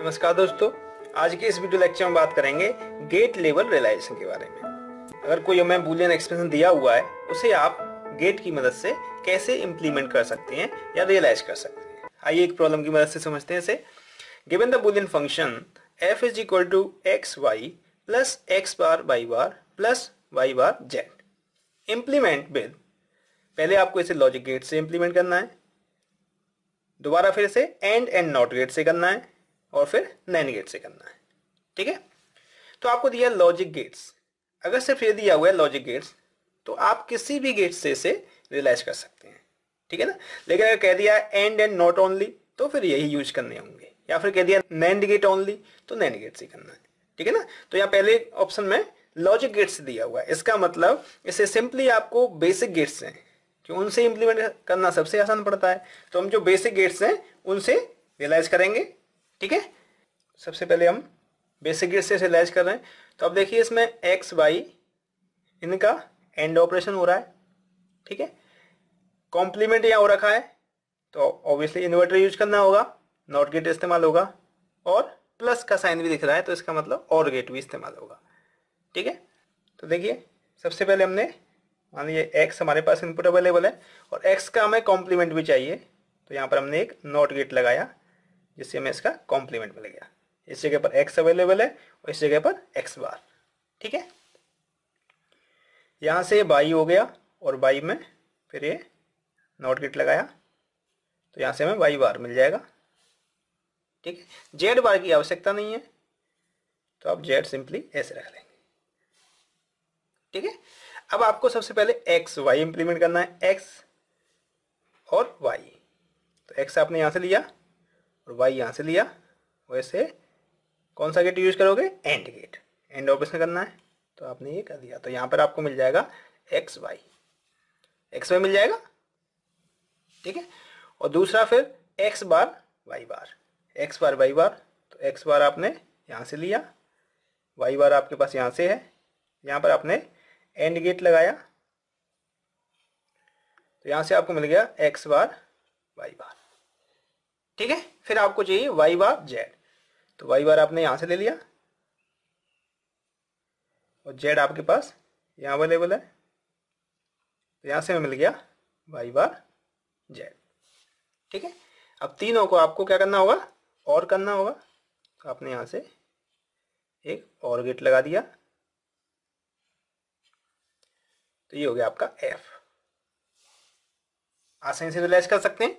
नमस्कार दोस्तों आज के इस वीडियो लेक्चर में बात करेंगे गेट लेवल रियलाइजेशन के बारे में अगर कोई हमें बुलियन एक्सप्रेशन दिया हुआ है उसे आप गेट की मदद से कैसे इंप्लीमेंट कर सकते हैं या रियलाइज कर सकते हैं आइए एक प्रॉब्लम की मदद से समझते हैं इसे given the Boolean function F is equal to x Y plus x bar Y bar plus Y bar Z implement with पहले आपको इसे लॉजिक गेट से इम्प्लीमेंट करना है दोबारा फिर इसे एंड एंड नॉट गेट से करना है और फिर नैन गेट से करना है ठीक है तो आपको दिया लॉजिक गेट्स अगर सिर्फ ये दिया हुआ है लॉजिक गेट्स तो आप किसी भी गेट से इसे रियलाइज कर सकते हैं ठीक है ना लेकिन अगर कह दिया एंड एंड नॉट ओनली तो फिर यही यूज करने होंगे या फिर कह दिया नैंड गेट ओनली तो नैन गेट से करना है ठीक है ना तो यहाँ पहले ऑप्शन में लॉजिक गेट से दिया हुआ है इसका मतलब इसे सिंपली आपको बेसिक गेट्स हैं जो उनसे इंप्लीमेंट करना सबसे आसान पड़ता है तो हम जो बेसिक गेट्स हैं उनसे रियलाइज करेंगे ठीक है सबसे पहले हम बेसिक ग्रिड से इसे लैच कर रहे हैं तो अब देखिए इसमें एक्स वाई इनका एंड ऑपरेशन हो रहा है ठीक है कॉम्प्लीमेंट यहाँ हो रखा है तो ऑब्वियसली इन्वर्टर यूज करना होगा नॉट गेट इस्तेमाल होगा और प्लस का साइन भी दिख रहा है तो इसका मतलब और गेट भी इस्तेमाल होगा ठीक है तो देखिए सबसे पहले हमने मान लीजिए एक्स हमारे पास इनपुट अवेलेबल है और एक्स का हमें कॉम्प्लीमेंट भी चाहिए तो यहाँ पर हमने एक नॉट गेट लगाया जिससे हमें इसका कॉम्प्लीमेंट मिल गया इस जगह पर एक्स अवेलेबल है और इस जगह पर एक्स बार ठीक है यहाँ से बाई हो गया और बाई में फिर ये नॉट गेट लगाया तो यहाँ से हमें वाई बार मिल जाएगा ठीक है जेड बार की आवश्यकता नहीं है तो आप जेड सिंपली ऐसे रख लेंगे ठीक है अब आपको सबसे पहले एक्स वाई इंप्लीमेंट करना है एक्स और वाई तो एक्स आपने यहाँ से लिया और वाई यहाँ से लिया वैसे कौन सा गेट यूज करोगे एंड गेट एंड ऑपरेशन करना है तो आपने ये कर दिया तो यहाँ पर आपको मिल जाएगा एक्स वाई एक्स वाई मिल जाएगा ठीक है और दूसरा फिर X bar Y bar X bar Y bar तो एक्स बार आपने यहाँ से लिया वाई बार आपके पास यहाँ से है यहाँ पर आपने एंड गेट लगाया तो यहाँ से आपको मिल गया एक्स बार वाई बार ठीक है फिर आपको चाहिए वाई बार जेड तो वाई बार आपने यहां से ले लिया और जेड आपके पास यहां अवेलेबल है तो यहां से मिल गया वाई बार जेड ठीक है अब तीनों को आपको क्या करना होगा और करना होगा तो आपने यहां से एक और गेट लगा दिया तो ये हो गया आपका एफ आसानी से रिलैक्स कर सकते हैं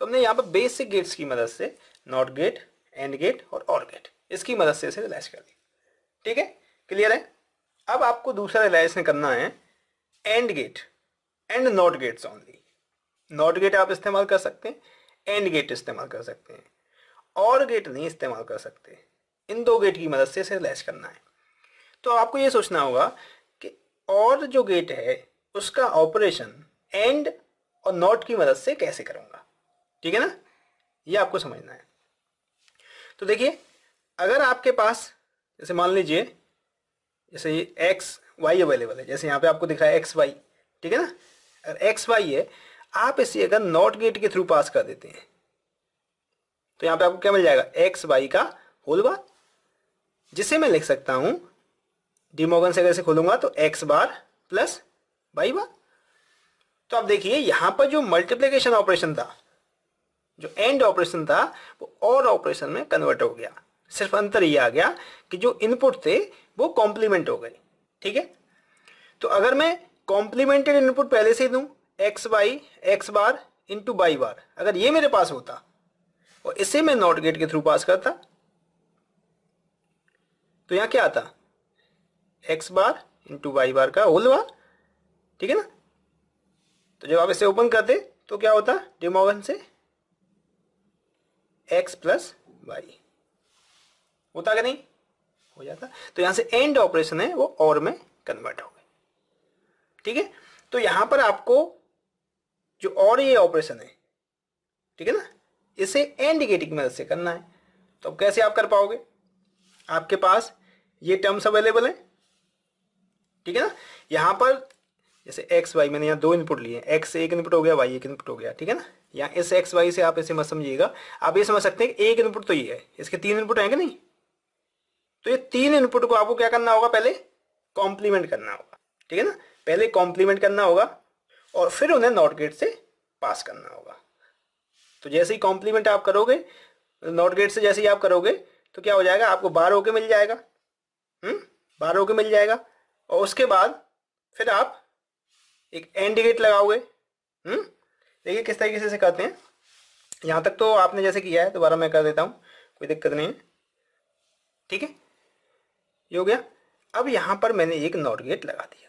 तो हमने यहाँ पर बेसिक गेट्स की मदद से नॉट गेट एंड गेट और और गेट इसकी मदद से इसे रिलाइज कर दिया ठीक है क्लियर है अब आपको दूसरा रिलाइज करना है and gate and not gates only not gate आप इस्तेमाल कर सकते हैं एंड गेट इस्तेमाल कर सकते हैं और गेट नहीं इस्तेमाल कर सकते इन दो गेट की मदद से इसे रिलाइज करना है तो आपको ये सोचना होगा कि और जो गेट है उसका ऑपरेशन एंड और नॉट की मदद से कैसे करूँगा ठीक है ना ये आपको समझना है तो देखिए अगर आपके पास जैसे मान लीजिए जैसे ये एक्स वाई अवेलेबल है जैसे यहाँ पे आपको है एक्स वाई ठीक है ना अगर एक्स वाई है आप इसे अगर नॉट गेट के थ्रू पास कर देते हैं तो यहाँ पे आपको क्या मिल जाएगा एक्स वाई का होल बार जिसे मैं लिख सकता हूँ डिमोगन से अगर इसे खोलूंगा तो X bar plus Y bar तो आप देखिए यहाँ पर जो मल्टीप्लीकेशन ऑपरेशन था जो एंड ऑपरेशन था वो और ऑपरेशन में कन्वर्ट हो गया सिर्फ अंतर ये आ गया कि जो इनपुट थे वो कॉम्प्लीमेंट हो गए ठीक है तो अगर मैं कॉम्प्लीमेंटेड इनपुट पहले से ही दूं X Y X bar into Y bar अगर ये मेरे पास होता और इसे मैं नॉट गेट के थ्रू पास करता तो यहां क्या आता X bar into Y bar का होल बार ठीक है ना तो जब आप इसे ओपन करते तो क्या होता डिमोवन से एक्स प्लस वाई होता कि नहीं हो जाता तो यहां से एंड ऑपरेशन है वो और में कन्वर्ट हो गए ठीक है तो यहां पर आपको जो और ये ऑपरेशन है ठीक है ना इसे एंड गेट की मदद से करना है तो अब कैसे आप कर पाओगे आपके पास ये टर्म्स अवेलेबल है ठीक है ना यहां पर जैसे एक्स वाई मैंने यहां दो इनपुट लिए एक्स एक इनपुट हो गया वाई एक इनपुट हो गया ठीक है ना या इस एक्स वाई से आप इसे मत समझिएगा आप ये समझ सकते हैं कि एक इनपुट तो ये है इसके तीन इनपुट आएंगे नहीं तो ये तीन इनपुट को आपको क्या करना होगा पहले कॉम्प्लीमेंट करना होगा ठीक है ना पहले कॉम्प्लीमेंट करना होगा और फिर उन्हें नॉट गेट से पास करना होगा तो जैसे ही कॉम्प्लीमेंट आप करोगे नॉट गेट से जैसे ही आप करोगे तो क्या हो जाएगा आपको बार होके मिल जाएगा हम्म बार होके मिल जाएगा और उसके बाद फिर आप एक एंड गेट लगाओगे हम्म देखिए किस तरीके से सिखाते हैं यहाँ तक तो आपने जैसे किया है दोबारा मैं कर देता हूँ कोई दिक्कत नहीं है ठीक है ये हो गया अब यहाँ पर मैंने एक नॉट गेट लगा दिया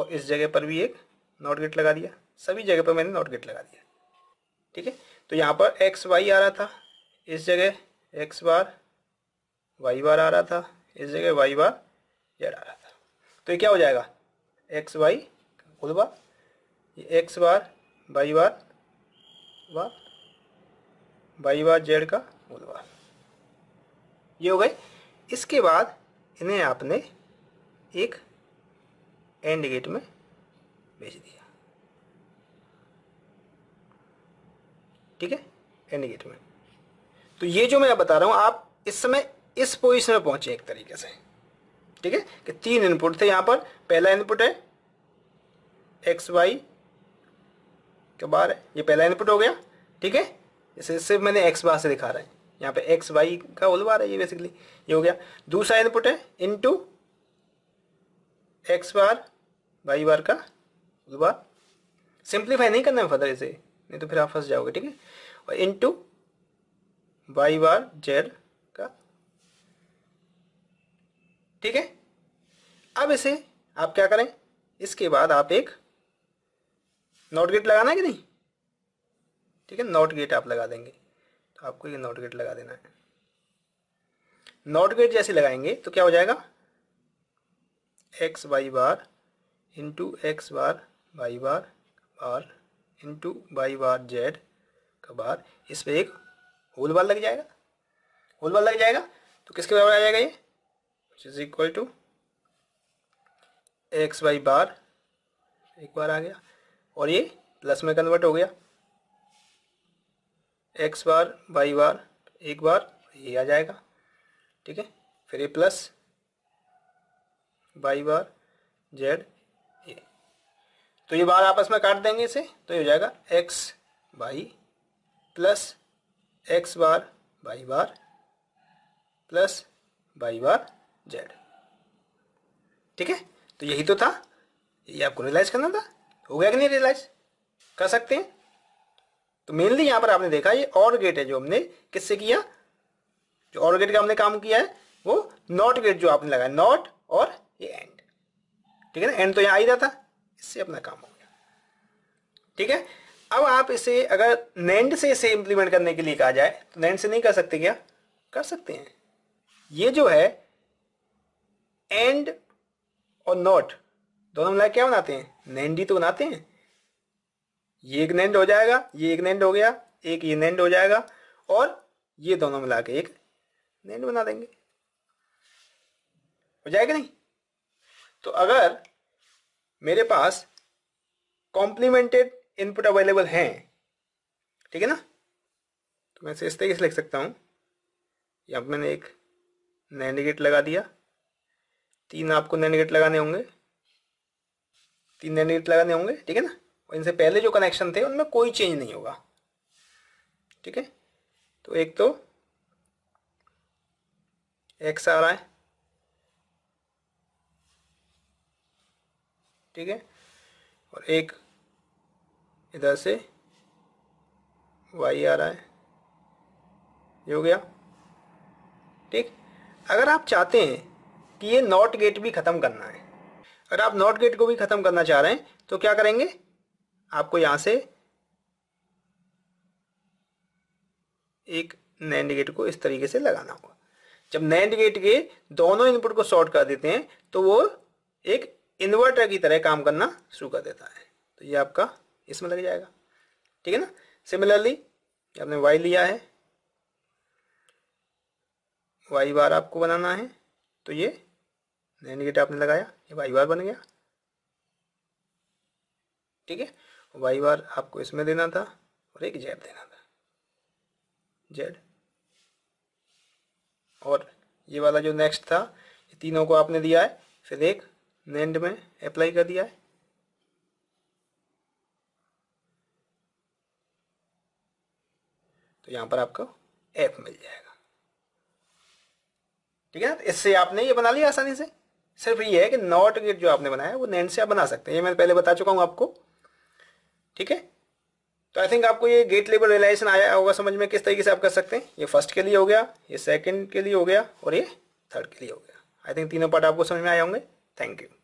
और इस जगह पर भी एक नॉट गेट लगा दिया सभी जगह पर मैंने नॉट गेट लगा दिया ठीक है तो यहाँ पर एक्स वाई आ रहा था इस जगह एक्स बार वाई बार आ रहा था इस जगह वाई बार जेड आ रहा था तो ये क्या हो जाएगा एक्स वाई खुद bar X bar by bar bar by bar Z का मूल बार ये हो गए इसके बाद इन्हें आपने एक एंड गेट में भेज दिया ठीक है एंड गेट में तो ये जो मैं बता रहा हूं आप इस समय इस पोजिशन में पहुंचे एक तरीके से ठीक है कि तीन इनपुट थे यहां पर पहला इनपुट है एक्स वाई के बाहर है ये पहला इनपुट हो गया ठीक है इसे सिर्फ मैंने एक्स बार से दिखा रहा है यहाँ पे एक्स वाई का होल बार है ये बेसिकली ये हो गया दूसरा इनपुट है into X bar Y bar का होल बार सिंप्लीफाई नहीं करना है फर्दर इसे नहीं तो फिर आप फंस जाओगे ठीक है और इनटू वाई बार जेड का ठीक है अब इसे आप क्या करें इसके बाद आप एक नॉट गेट लगाना है कि नहीं ठीक है नॉट गेट आप लगा देंगे तो आपको ये नॉट गेट लगा देना है नॉट गेट जैसे लगाएंगे तो क्या हो जाएगा x y bar into x bar Y bar bar into Y bar Z का बार इस पर एक होल बार लग जाएगा होल बार लग जाएगा तो किसके बराबर आ जाएगा ये is equal to x y bar एक बार आ गया और ये प्लस में कन्वर्ट हो गया एक्स बार वाई बार एक बार ये आ जाएगा ठीक है फिर ये प्लस वाई बार जेड ये तो ये बार आपस में काट देंगे इसे तो ये हो जाएगा x y plus x bar by bar plus y bar z ठीक है तो यही तो था ये आपको रियलाइज करना था हो गया कि नहीं रियलाइज कर सकते हैं तो मेनली यहां पर आपने देखा ये और गेट है जो हमने किससे किया जो और गेट का हमने काम किया है वो नॉट गेट जो आपने लगाया नॉट और ये एंड ठीक है ना एंड तो यहां आ ही रहा था इससे अपना काम हो गया ठीक है अब आप इसे अगर नैंड से इसे इंप्लीमेंट करने के लिए कहा जाए तो नैंड से नहीं कर सकते क्या कर सकते हैं ये जो है एंड और नॉट दोनों मिला क्या बनाते हैं नैंडी तो बनाते हैं ये एक नैंड हो जाएगा ये एक नैंड हो गया एक ये नैंड हो जाएगा और ये दोनों मिला के एक नैंड बना देंगे हो जाएगा नहीं तो अगर मेरे पास कॉम्प्लीमेंटेड इनपुट अवेलेबल हैं ठीक है ना तो मैं इसे इस तरीके से लिख सकता हूँ यहाँ मैंने एक नैंड गेट लगा दिया तीन आपको नैंड गेट लगाने होंगे तीन नए डिजिट लगाने होंगे ठीक है ना और इनसे पहले जो कनेक्शन थे उनमें कोई चेंज नहीं होगा ठीक है तो एक तो एक्स आ रहा है ठीक है और एक इधर से वाई आ रहा है ये हो गया ठीक अगर आप चाहते हैं कि ये नॉट गेट भी ख़त्म करना है अगर आप नॉट गेट को भी ख़त्म करना चाह रहे हैं तो क्या करेंगे आपको यहां से एक नैंड गेट को इस तरीके से लगाना होगा जब नैंड गेट के दोनों इनपुट को शॉर्ट कर देते हैं तो वो एक इन्वर्टर की तरह काम करना शुरू कर देता है तो ये आपका इसमें लग जाएगा ठीक है ना सिमिलरली आपने वाई लिया है वाई बार आपको बनाना है तो ये एंड गेट आपने लगाया ये वाई बार बन गया ठीक है वाई बार आपको इसमें देना था और एक जेड देना था जेड और ये वाला जो नेक्स्ट था ये तीनों को आपने दिया है फिर एक नेंड में अप्लाई कर दिया है तो यहां पर आपको ऐप मिल जाएगा ठीक है इससे आपने ये बना लिया आसानी से सिर्फ ये है कि नॉट गेट जो आपने बनाया वो नैंड से आप बना सकते हैं ये मैं पहले बता चुका हूँ आपको ठीक है तो आई थिंक आपको ये गेट लेबल रिलाइजेशन आया होगा समझ में किस तरीके से आप कर सकते हैं ये फर्स्ट के लिए हो गया ये सेकंड के लिए हो गया और ये थर्ड के लिए हो गया आई थिंक तीनों पार्ट आपको समझ में आए होंगे थैंक यू